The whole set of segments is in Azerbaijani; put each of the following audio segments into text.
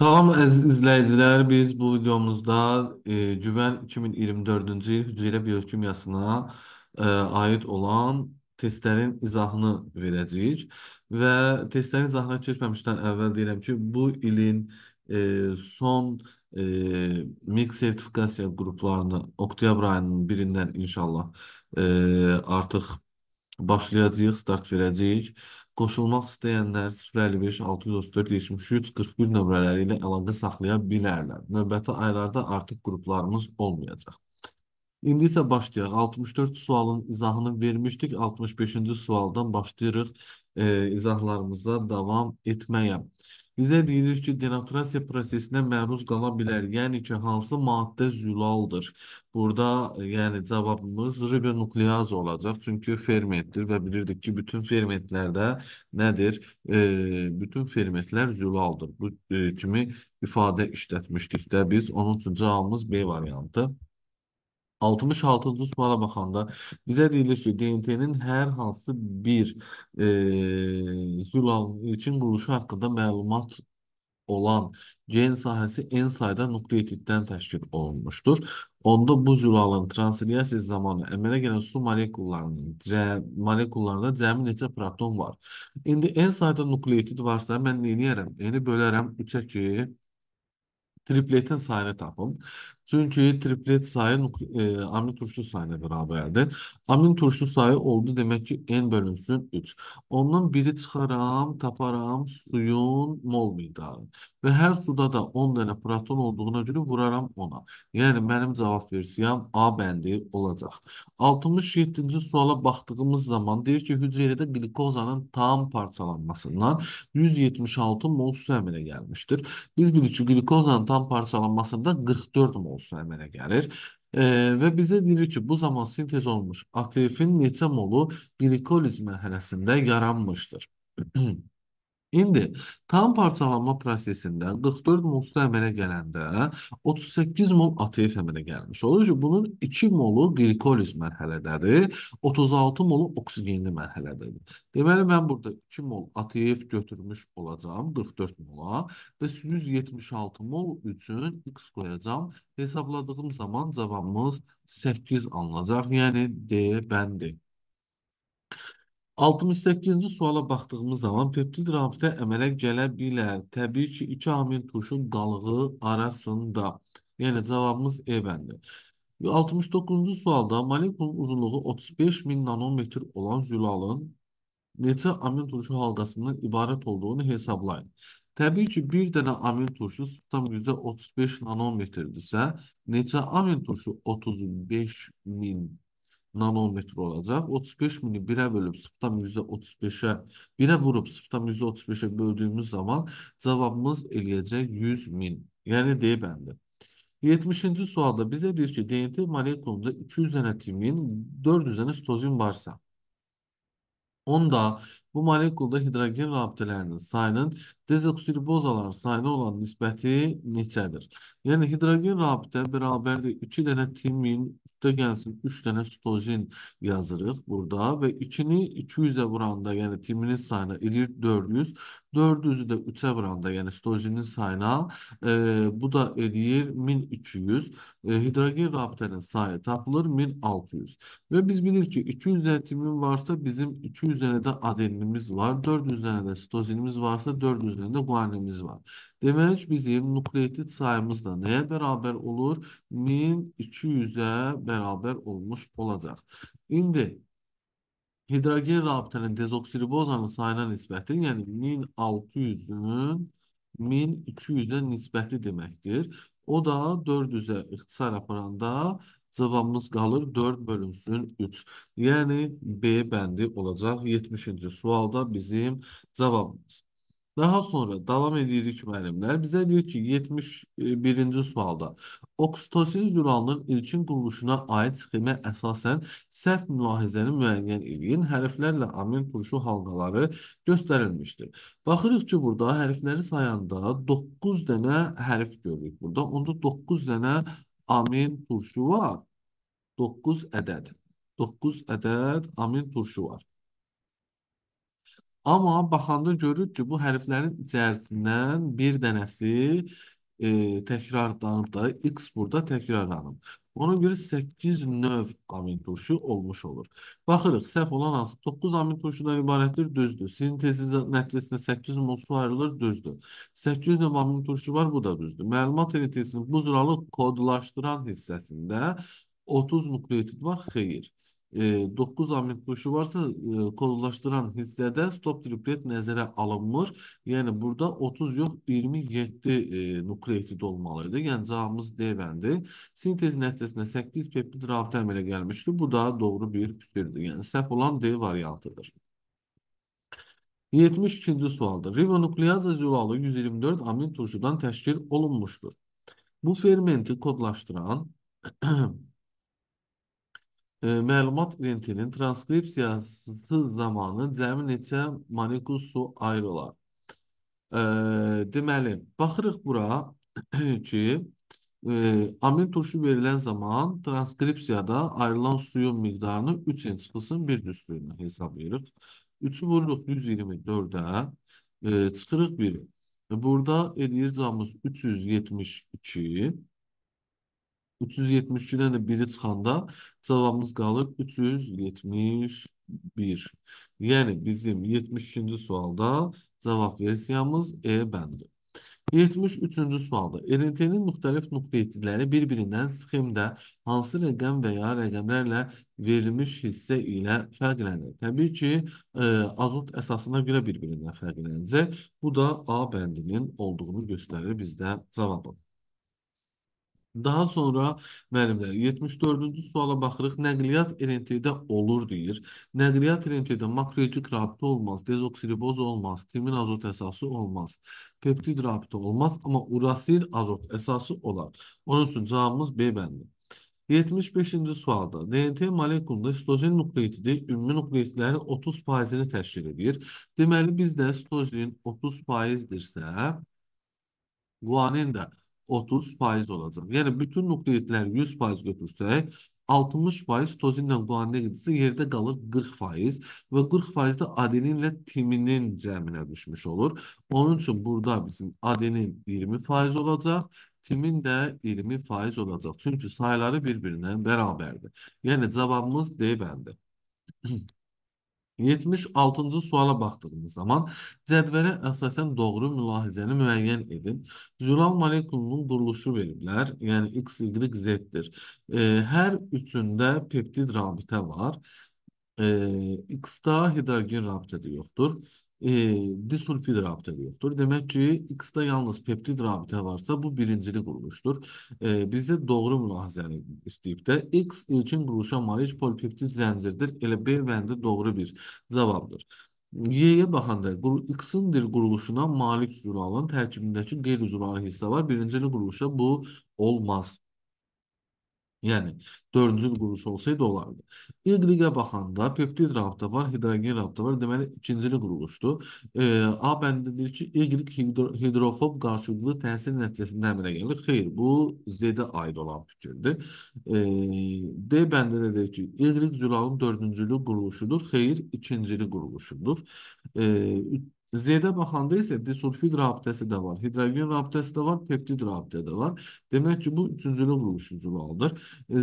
Salam əziz izləyicilər, biz bu videomuzda e, Güvən 2024-cü il hüceyrə biohimyasına e, aid olan testlərin izahını verəcəyik və testlərin izahına keçməmişdən əvvəl deyirəm ki, bu ilin e, son e, MİQ sertifikasiya qruplarını oktyabr ayının birindən inşallah e, artıq başlayacağıq, start verəcəyik qoşulmaq istəyənlər 055 634 73 141 nömrələri ilə əlaqə saxlaya bilərlər. Növbəti aylarda artıq qruplarımız olmayacaq. İndi isə başlayaq. 64 sualın izahını vermişdik. 65-ci sualdan başlayırıq e, izahlarımıza davam etməyə. Bizə deyilir ki, denatürasiya prosesinə məruz qala bilər. Yəni ki, hansı maddə zülaldır? Burada e, yəni cavabımız ribonukleaz olacaq. Çünki fermentdir və bilirdik ki, bütün fermentlərdə nədir? E, bütün fermentlər zülaldır. Bu e, kimi ifadə işlətmişdik də biz. Onun üçün cavabımız B variantı. 66-cı suala baxanda bizə deyilir ki, DNT-nin hər hansı bir e, zülalçın quruluşu haqqında məlumat olan gen sahəsi n sayda nukleotiddən təşkil olunmuşdur. Onda bu zülalın transliyasiya zamanı əmələ gələn su molekullarının cə, molekullarında cəmi neçə proton var? İndi n sayda nukleotid varsa mən nə edərəm? N-i yəni bölərəm 3-ə ki, tripletin sayını tapım. Çünki triplet sayı e, amin turşu sayına bərabərdir. Amin turşu sayı oldu demək ki n bölünsün 3. Ondan biri çıxaram, taparam suyun mol miqdarı. Və hər suda da 10 dənə proton olduğuna görə vuraram 10-a. Yəni mənim cavab versiyam A bəndi olacaq. 67-ci suala baxdığımız zaman deyir ki, hüceyrədə qlikozanın tam parçalanmasından 176 mol su əmələ gəlmişdir. Biz bilirik ki, qlikozanın tam parçalanmasında 44 mol molusu əmələ gəlir. E, və bizə deyir ki, bu zaman sintez olmuş aktivin neçə molu glikoliz mərhələsində yaranmışdır. İndi tam parçalanma prosesində 44 mol su əmələ gələndə 38 mol ATF əmələ gəlmiş olur ki, bunun 2 molu qlikoliz mərhələdədir, 36 molu oksigenli mərhələdədir. Deməli, mən burada 2 mol ATF götürmüş olacam 44 mola və 176 mol üçün X qoyacam. Hesabladığım zaman cavabımız 8 alınacaq, yəni D bəndi. 68-ci suala baxdığımız zaman peptid rabitə əmələ gələ bilər. Təbii ki, iki amil turşun qalığı arasında. Yəni cavabımız E bəndi. 69-cu sualda molekulun uzunluğu 35 min nanometr olan zülalın neçə amil turşu halqasından ibarət olduğunu hesablayın. Təbii ki, bir dənə amil turşu 0,35 nanometrdirsə, neçə amil turşu 35 min nanometr olacaq. 35 mini 1-ə bölüb 0,35-ə 1-ə vurub 0,35-ə böldüyümüz zaman cavabımız eləyəcək 100 min. Yəni D bəndi. 70-ci sualda bizə deyir ki, DNT molekulunda 200 dənə timin, 400 dənə sitozin varsa, onda Bu molekulda hidrogen rabitələrinin sayının dezoksiribozalar sayına olan nisbəti neçədir? Yəni hidrogen rabitə bərabərdir 2 dənə timin, üstə gəlsin 3 dənə sitozin yazırıq burada və 2-ni 200-ə vuranda, yəni timinin sayına eləyir 400. 400-ü də 3-ə vuranda, yəni stozinin sayına e, bu da eləyir 1200. E, hidrogen rabitənin sayı tapılır 1600. Və biz bilirik ki, 200 timin varsa bizim 200 də adenin guaninimiz var. 4 üzərində sitozinimiz varsa 4 üzərində guaninimiz var. Demək bizim nukleotit sayımız da nəyə bərabər olur? 1200-ə bərabər olmuş olacaq. İndi hidrogen rabitənin dezoksiribozanın sayına nisbəti, yəni 1600-ün 1200-ə nisbəti deməkdir. O da 400-ə ixtisar aparanda Cavabımız qalır 4 bölünsün 3. Yəni B bəndi olacaq 70-ci sualda bizim cavabımız. Daha sonra davam edirik müəllimlər. Bizə deyir ki, 71-ci sualda oksitosin züralının ilkin quruluşuna aid sxemə əsasən səhv mülahizəni müəyyən edin. Hərflərlə amin turşu halqaları göstərilmişdir. Baxırıq ki, burada hərfləri sayanda 9 dənə hərf görürük. Burada onda 9 dənə hərf amin turşu var. 9 ədəd. 9 ədəd amin turşu var. Amma baxanda görürük ki, bu hərflərin içərisindən bir dənəsi e, təkrarlanıb da X burada təkrarlanıb. Ona görə 8 növ amin turşu olmuş olur. Baxırıq, səhv olan hansı 9 amin turşudan ibarətdir, düzdür. Sintezi nəticəsində 8 mol su ayrılır, düzdür. 800 növ amin turşu var, bu da düzdür. Məlumat ünitəsinin bu zuralı kodlaşdıran hissəsində 30 nukleotid var, xeyir. 9 ee, amir kuşu varsa kodlaştıran e, konulaştıran hissede stop triplet nezere alınmır. Yani burada 30 yok 27 e, nukleotid olmalıydı. Yani cavabımız D bəndi. Sintez nəticəsində 8 peptid rabitə əmələ gəlmişdi. Bu da doğru bir fikirdir. Yani səhv olan D variantıdır. 72-ci sualdır. Ribonukleaza zülalı 124 amil turşudan təşkil olunmuşdur. Bu fermenti kodlaştıran Məlumat ilintinin transkripsiyası zamanı cəmi neçə molekul su ayrılar? Deməli, baxırıq bura ki, e, amin turşu verilən zaman transkripsiyada ayrılan suyun miqdarını 3 ençıqısının bir üstüylə hesablayırıq. 3-ü vururuq 124-ə, çıxırıq 1. Burada edəcəmiz 372 372-dən də biri çıxanda cavabımız qalır 371. Yəni bizim 72-ci sualda cavab versiyamız E bəndi. 73-cü sualda RNT-nin müxtəlif nöqteydləri bir-birindən sxemdə hansı rəqəm və ya rəqəmlərlə verilmiş hissə ilə fərqlənir? Təbii ki, e, azot əsasına görə bir-birindən fərqlənəcək. Bu da A bəndinin olduğunu göstərir bizdə cavabı. Daha sonra müəllimlər 74-cü suala baxırıq. Nəqliyyat RNT-də olur deyir. Nəqliyyat RNT-də makroecik rabitə olmaz, dezoksiriboz olmaz, timin azot əsası olmaz, peptid rabitə olmaz, amma urasil azot əsası olar. Onun üçün cavabımız B bəndi. 75-ci sualda DNT molekulunda sitozin nukleotidi ümumi nukleotidlərin 30%-ni təşkil edir. Deməli bizdə sitozin 30%-dirsə, guanin də 30% olacaq. Yəni bütün nukleidləri 100% götürsək, 60% tozinlə quanına gedirsə, yerdə qalır 40% və 40% də adeninlə timinin cəminə düşmüş olur. Onun üçün burada bizim adenin 20% olacaq, timin də 20% olacaq. Çünki sayları bir-birinə bərabərdir. Yəni cavabımız D bəndi. 76-cı suala baxdığımız zaman cədvələ əsasən doğru mülahizəni müəyyən edin. Zülal molekulunun quruluşu veriblər, yəni X, Y, Z-dir. E, hər üçündə peptid rabitə var. E, X-da hidrogen rabitə də yoxdur e, disulfid rabitəli yoxdur. Demək ki, X-də yalnız peptid rabitə varsa, bu birincili quruluşdur. E, bizə doğru mülahizəni istəyib də. X ilkin quruluşa malik polipeptid zəncirdir. Elə B bəndi doğru bir cavabdır. Y-yə baxanda X-indir quruluşuna malik zülalın tərkibindəki qeyri-zülali hissə var. Birincili quruluşa bu olmaz. Yəni dördüncü quruluş olsaydı olardı. Y-ə baxanda peptid rabitə var, hidrogen rabitə var. Deməli ikincili quruluşdur. E, A bəndi deyir ki, Y hidro hidrofob qarşılıqlı təsir nəticəsində əmələ gəlir. Xeyr, bu Z-ə aid olan fikirdir. E, D bəndi də deyir ki, Y zülalın dördüncülü quruluşudur. Xeyr, ikincili quruluşudur. E, Z-də baxanda isə disulfid rabitəsi də var, hidrogen rabitəsi də var, peptid rabitə də var. Demək ki, bu üçüncülü quruluş zülaldır.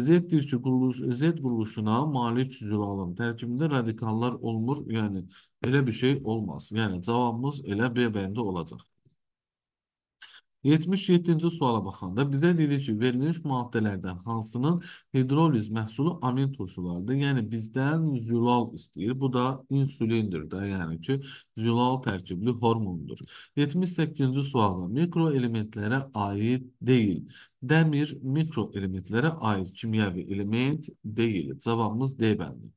Z-dir ki, quruluş, Z quruluşuna malik zülalın tərkibində radikallar olmur, yəni elə bir şey olmaz. Yəni cavabımız elə B bəndi olacaq. 77-ci suala baxanda bizə deyilir ki, verilmiş maddələrdən hansının hidroliz məhsulu amin turşulardır. Yəni bizdən zülal istəyir. Bu da insülindir də, yəni ki, zülal tərkibli hormondur. 78-ci sualda mikroelementlərə aid deyil. Dəmir mikroelementlərə aid kimyəvi element deyil. Cavabımız D bəndi.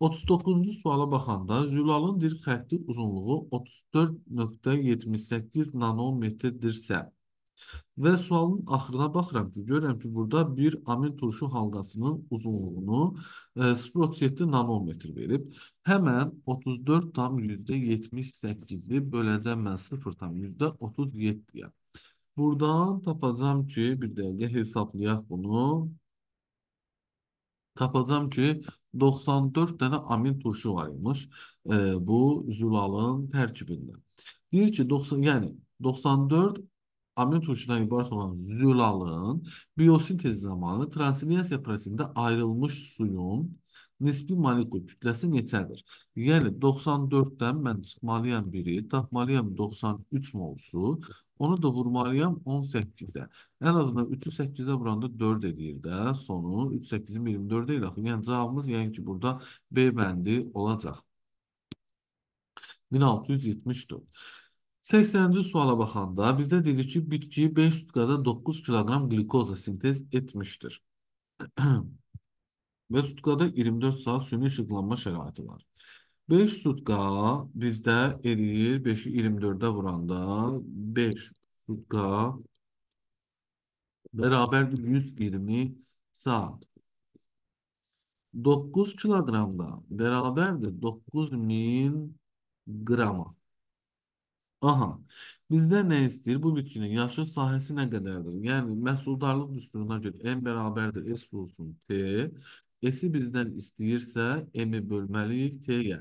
39-cu suala baxanda zülalın dir xətti uzunluğu 34.78 nanometrdirsə, Və sualın axırına baxıram ki, görürəm ki, burada bir amin turşu halqasının uzunluğunu 0.37 e, nanometr verib. Həmən 34,78-i böləcəm mən 0,37-yə. Buradan tapacam ki, bir dəqiqə hesablayaq bunu. Tapacam ki, 94 dənə amin turşu var imiş e, bu zülalın tərkibində. Deyir ki, 90, yəni 94 amino turşudan ibarət olan zülalın biosintez zamanı transliyasiya prosesində ayrılmış suyun nisbi molekul kütləsi neçədir? Yəni 94-dən mən çıxmalıyam 1-i, tapmalıyam 93 molsu, onu da vurmalıyam 18-ə. Ən azından 3-ü 8-ə vuranda 4 edir də sonu. 3 8-in 24 deyil axı. Yəni cavabımız yəni ki burada B bəndi olacaq. 1674. 80-ci suala baxanda bizdə deyilir ki, bitki 5 sutkada 9 kilogram glikoza sintez etmişdir. Və sutkada 24 saat süni işıqlanma şəraiti var. 5 sutka bizdə eləyir 5-i 24-də vuranda 5 sutka bərabərdir 120 saat. 9 kilogramda bərabərdir 9000 gram. Aha. Bizdə ne istəyir? Bu bitkinin yaşıl sahəsi nə qədərdir? Yəni məhsuldarlıq düsturuna görə M bərabərdir S vurulsun T. S-i bizdən istəyirsə M-i bölməliyik T-yə.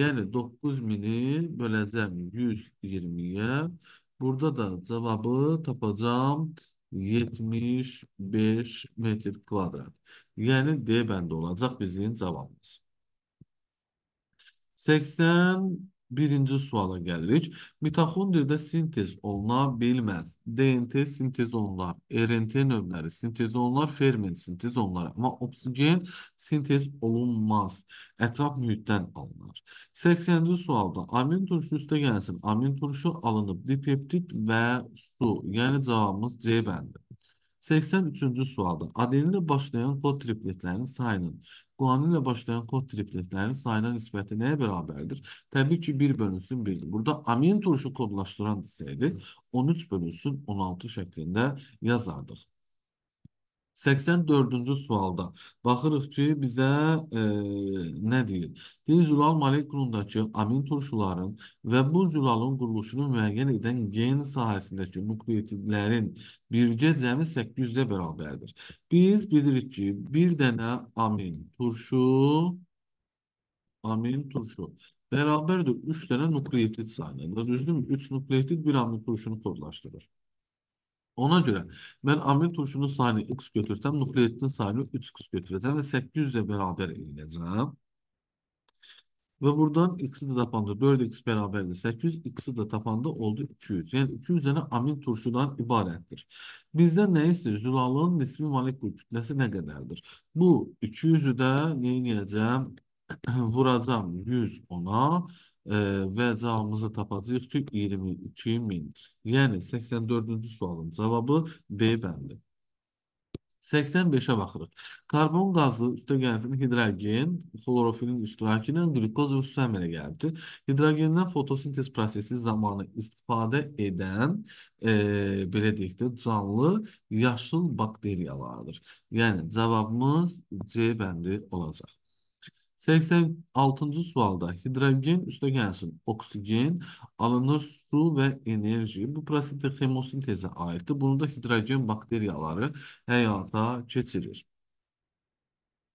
Yəni 9000-i böləcəm 120-yə. Burada da cavabı tapacağım 75 metr kvadrat. Yəni D bəndi olacaq bizim cavabımız. 80 Birinci suala gəlirik. Mitoxondridə sintez oluna bilməz. DNT sintezonlar, RNT növləri sintezonlar, ferment sintezonlar. Amma oksigen sintez olunmaz. Ətraf mühitdən alınır. 80-ci sualda amin turşu üstə gəlsin. Amin turşu alınıb dipeptik və su. Yəni cavabımız C bəndi. 83-cü sualda adeninlə başlayan kod tripletlərin sayının Quaninlə başlayan kod tripletlərin sayına nisbəti nəyə bərabərdir? Təbii ki, 1 bölünsün 1-dir. Burada amin turşu kodlaşdıran desəydi, 13 bölünsün 16 şəklində yazardıq. 84-cü sualda baxırıq ki, bizə e, nə deyir? Deyir, zülal molekulundakı amin turşuların və bu zülalın quruluşunu müəyyən edən gen sahəsindəki nukleotidlərin birgə cəmi 800-ə bərabərdir. Biz bilirik ki, bir dənə amin turşu, amin turşu bərabərdir 3 dənə nukleotid sayına. Düzdürmü? 3 nukleotid bir amin turşunu kodlaşdırır. Ona görə mən amil turşunun sayını x götürsəm, nukleoidin sayını 3x götürəcəm və 800 ilə bərabər eləyəcəm. Və buradan x-i də tapanda 4x bərabərdir 800, x-i də tapanda oldu 200. Yəni 200 üzərinə amil turşudan ibarətdir. Bizdən nə istəyir? Zülalının nisbi molekul kütləsi nə qədərdir? Bu 200-ü də nə edəcəm? Vuracam 110-a və cavabımızı tapacağıq ki, 22 min. Yəni 84-cü sualın cavabı B bəndi. 85-ə baxırıq. Karbon qazı üstə gəlsin hidrogen, xlorofilin iştirakı ilə qlikoz və su əmələ gəlibdir. Hidrogendən fotosintez prosesi zamanı istifadə edən, e, belə deyək də, canlı yaşıl bakteriyalardır. Yəni cavabımız C bəndi olacaq. 86-cı sualda hidrogen üstə gəlsin. Oksigen alınır su və enerji. Bu prosesdə xemosintezə aiddir. Bunu da hidrogen bakteriyaları həyata keçirir.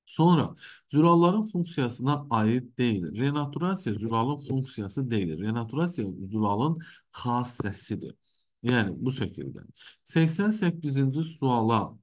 Sonra züralların funksiyasına aid deyil. Renaturasiya züralın funksiyası deyil. Renaturasiya züralın xassəsidir. Yəni bu şəkildə. 88-ci suala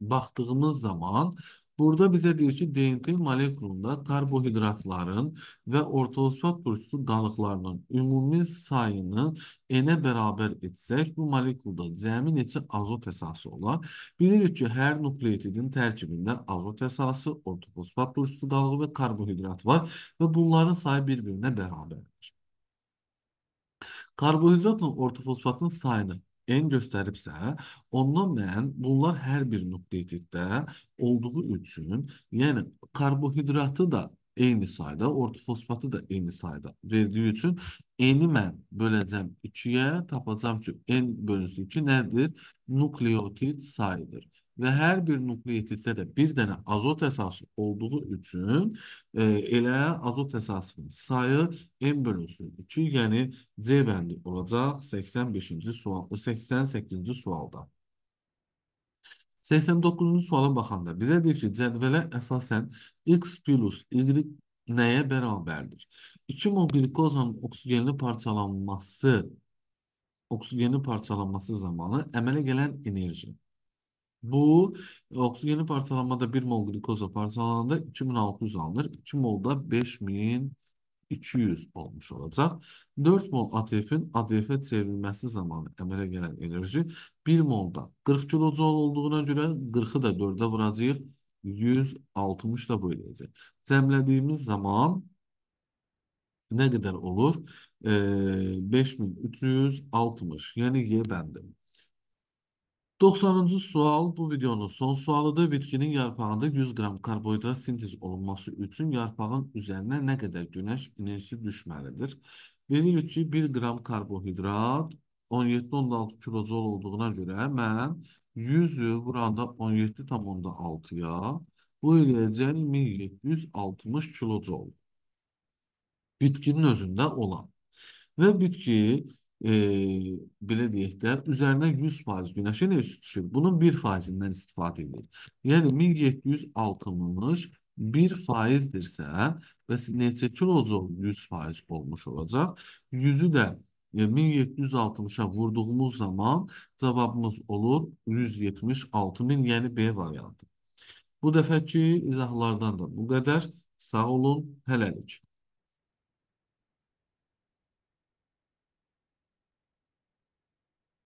baxdığımız zaman Burada bize diyor ki DNT molekulunda karbohidratların ve ortosfat turşusu qalıqlarının ümumi sayının E'ne beraber bərabər etsək, bu molekulda zemin neçə azot esası olan Bilirik ki, hər nukleotidin tərkibində azot esası ortosfat turşusu qalığı və karbohidrat var ve bunların sayı bir-birinə bərabərdir. Karbohidratla ortofosfatın sayını n göstəribsə, ondan mən bunlar hər bir nukleotiddə olduğu üçün, yəni karbohidratı da eyni sayda, ortofosfatı da eyni sayda verdiyi üçün n-i mən böləcəm 2-yə, tapacam ki, n bölünsü 2 nədir? Nukleotid sayıdır və hər bir nukleotiddə də bir dənə azot əsası olduğu üçün e, elə azot əsasının sayı n bölünsün 2, yəni C bəndi olacaq 85-ci sual 88-ci sualda. 89-cu suala baxanda bizə deyir ki, cədvələ əsasən x plus y nəyə bərabərdir? 2 mol qlikozanın oksigenli parçalanması oksigenli parçalanması zamanı əmələ gələn enerji Bu oksijeni parçalanmada 1 mol glikoza parçalananda 2600 alınır. 2 molda 5200 olmuş olacaq. 4 mol ATF-in ADF çevrilməsi zamanı əmələ gələn enerji 1 molda 40 kilojoul olduğuna görə 40-ı da 4-ə vuracağıq. 160 da böləcək. Cəmlədiyimiz zaman nə qədər olur? E, 5360. Yəni Y bəndi. 90-cı sual bu videonun son sualıdır. Bitkinin yarpağında 100 qram karbohidrat sintez olunması üçün yarpağın üzərinə nə qədər günəş enerjisi düşməlidir? Verilir ki, 1 qram karbohidrat 17-16 kilocol olduğuna görə mən 100-ü vuranda 17,6-ya bu eləyəcək 1760 kilocol bitkinin özündə olan və bitki e, belə deyək də, üzərinə 100 faiz günəşin enerjisi düşür. Bunun 1 faizindən istifadə edilir. Yəni 1760 1 faizdirsə, bəs neçə kilojoul 100 faiz olmuş olacaq? 100-ü də 1760-a vurduğumuz zaman cavabımız olur 176000, yəni B variantı. Bu dəfəki izahlardan da bu qədər. Sağ olun, hələlik.